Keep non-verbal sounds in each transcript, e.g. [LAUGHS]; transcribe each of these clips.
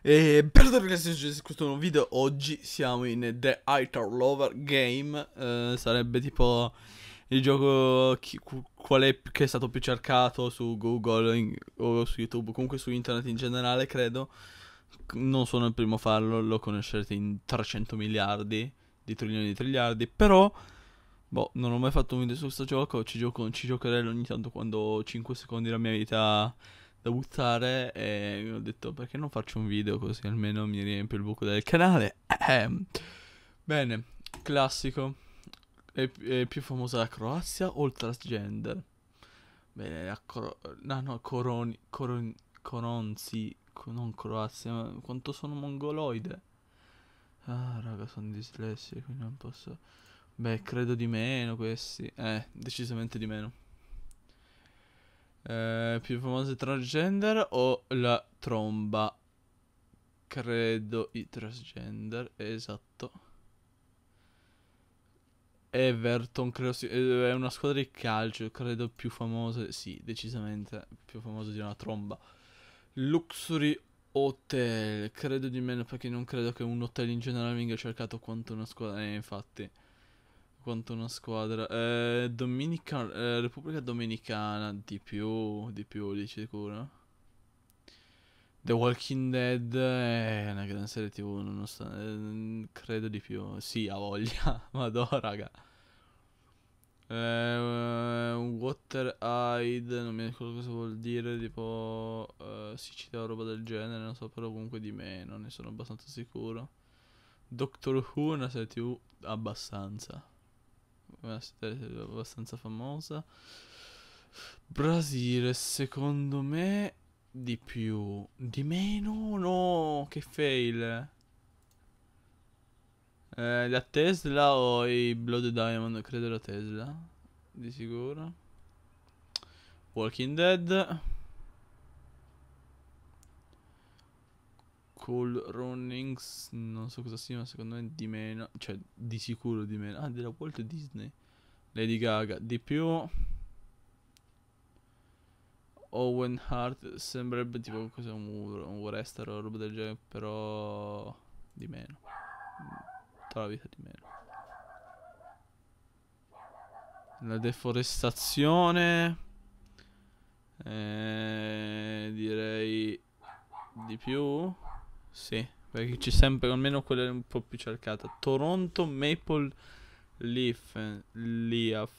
E per tornare questo nuovo video, oggi siamo in The Itar Lover Game, eh, sarebbe tipo il gioco chi, qual è, che è stato più cercato su Google in, o su YouTube, comunque su internet in generale credo, non sono il primo a farlo, lo conoscerete in 300 miliardi, di trilioni di triliardi, però Boh, non ho mai fatto un video su questo gioco, ci, gioco, ci giocherello ogni tanto quando ho 5 secondi la mia vita da buttare e mi ho detto perché non faccio un video così almeno mi riempio il buco del canale. Ehm, bene, classico. È, è, più famosa la Croazia o il transgender? Bene, la Cro- no, no, Coroni, Coroni, Coronzi, non Croazia, ma quanto sono mongoloide. Ah, raga, sono dislessi, quindi non posso... Beh, credo di meno questi. Eh, decisamente di meno. Eh, più famose transgender o la tromba? Credo i transgender, esatto. Everton credo si... Eh, è una squadra di calcio, credo più famosa, sì, decisamente più famosa di una tromba. Luxury Hotel, credo di meno perché non credo che un hotel in generale venga cercato quanto una squadra, eh, infatti quanto una squadra. Eh, Dominica, eh, Repubblica Dominicana, di più, di più di sicuro. The Walking Dead è eh, una gran serie tv, nonostante... Eh, credo di più. Sì, ha voglia, [LAUGHS] madò raga. Eh, Water Hide, non mi ricordo cosa vuol dire, tipo eh, siccità o roba del genere, non so, però comunque di meno, ne sono abbastanza sicuro. Doctor Who è una serie tv abbastanza una città abbastanza famosa. Brasile, secondo me, di più. Di meno? No, che fail. Eh, la Tesla o i Blood Diamond? Credo la Tesla, di sicuro. Walking Dead. Call Runnings, non so cosa sia, ma secondo me di meno, cioè di sicuro di meno. Ah, della Walt Disney, Lady Gaga, di più. Owen Hart sembrerebbe tipo cos'è un, un wrestler o roba del genere, però di meno. Tutta la vita di meno. La deforestazione. Eh, direi di più. Sì, perché c'è sempre almeno quella un po' più cercata. Toronto Maple Leaf Leaf.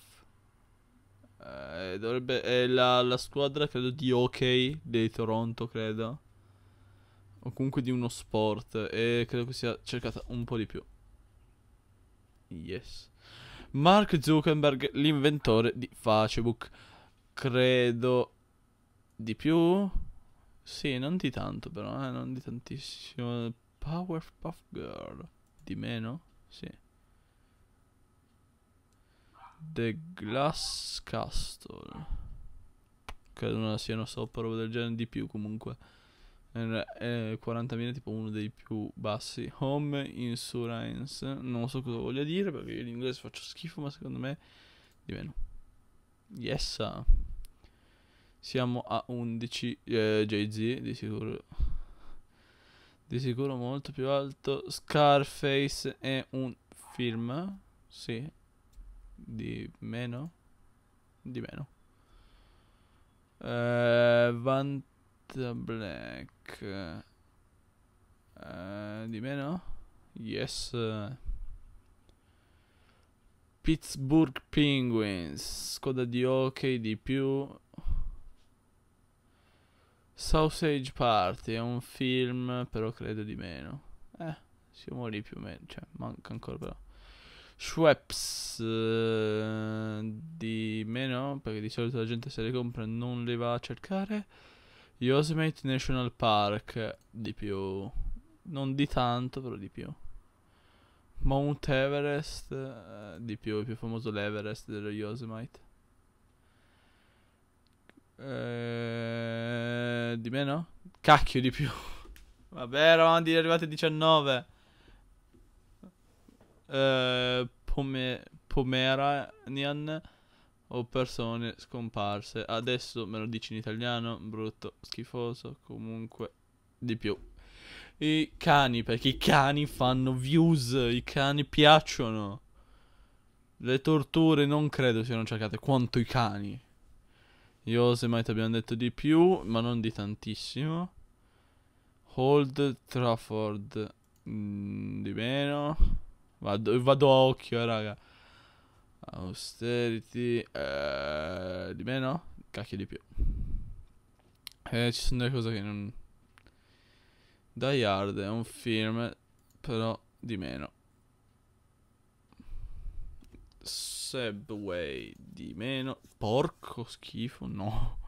Eh, dovrebbe, è la, la, squadra credo di hockey dei Toronto, credo. O comunque di uno sport. E credo che sia cercata un po' di più. Yes. Mark Zuckerberg, l'inventore di Facebook. Credo di più. Sì, non di tanto però, eh, non di tantissimo. Powerpuff Girl. Di meno? Sì. The Glass Castle. Credo non una sopra roba del genere di più comunque. Eh, 40.000 tipo uno dei più bassi. Home Insurance. Non so cosa voglia dire perché io inglese faccio schifo, ma secondo me di meno. Yes. Siamo a 11 eh, Jay-Z di sicuro. Di sicuro molto più alto. Scarface è un film. Sì. Di meno. Di meno. Eh, Vanta Black. Eh, di meno. Yes. Pittsburgh Penguins. Coda di hockey di più. Sausage Party è un film, però credo di meno. Eh, siamo lì più o meno, cioè manca ancora però. Schweppes eh, di meno, perché di solito la gente se le compra non le va a cercare. Yosemite National Park di più, non di tanto, però di più. Mount Everest eh, di più, è più famoso l'Everest dello Yosemite. Eh, di meno? Cacchio di più. [LAUGHS] Vabbè, eravamo di arrivati a 19. Eh, pome Pomeranian o persone scomparse. Adesso me lo dici in italiano, brutto, schifoso, comunque di più. I cani, perché i cani fanno views, i cani piacciono. Le torture non credo siano cercate quanto i cani. Io se mai ti abbiamo detto di più, ma non di tantissimo. Hold Trafford mm, di meno. Vado, vado, a occhio, eh, raga. Austerity eh, di meno. Cacchio di più. Eh, ci sono delle cose che non... Die Hard è un film, però di meno. S Subway di meno. Porco schifo, no.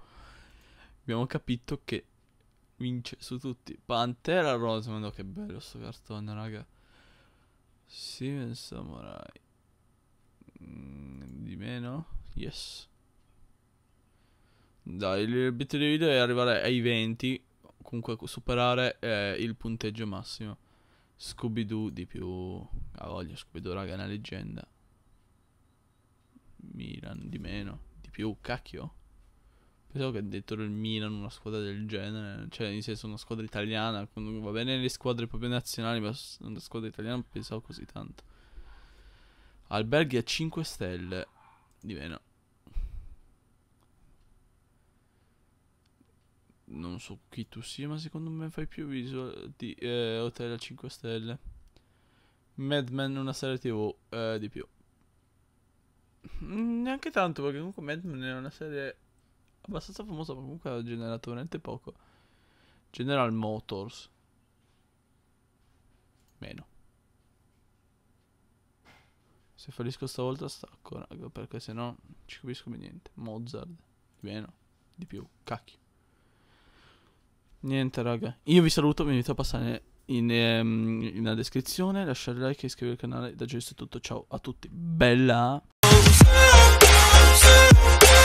Abbiamo capito che vince su tutti. Pantera Rosamond, ma che bello sto cartone, raga. Steven Samurai. Mm, di meno? Yes. Dai, l'obiettivo del video è arrivare ai 20. Comunque superare eh, il punteggio massimo. Scooby-Doo di più. A ah, voglia, Scooby-Doo, raga, è una leggenda. Milan, di meno, di più, cacchio. Pensavo che dentro il Milan una squadra del genere, cioè in senso una squadra italiana, va bene le squadre proprio nazionali, ma una squadra italiana non pensavo così tanto. Alberghi a 5 stelle, di meno. non so chi tu sia, ma secondo me fai più visual di eh, Hotel a 5 stelle. Mad Men una serie TV eh, di più. Mm, neanche tanto, perché comunque Mad è una serie abbastanza famosa, ma comunque ha generato veramente poco. General Motors. Meno. Se fallisco stavolta stacco, raga, perché se no ci capisco più niente. Mozart. Di meno. Di più. Cacchio. Niente, raga. Io vi saluto, vi invito a passare in, um, in, in descrizione, lasciare like e iscrivervi al canale. Da Gesso è tutto. Ciao a tutti. Bella! Oops.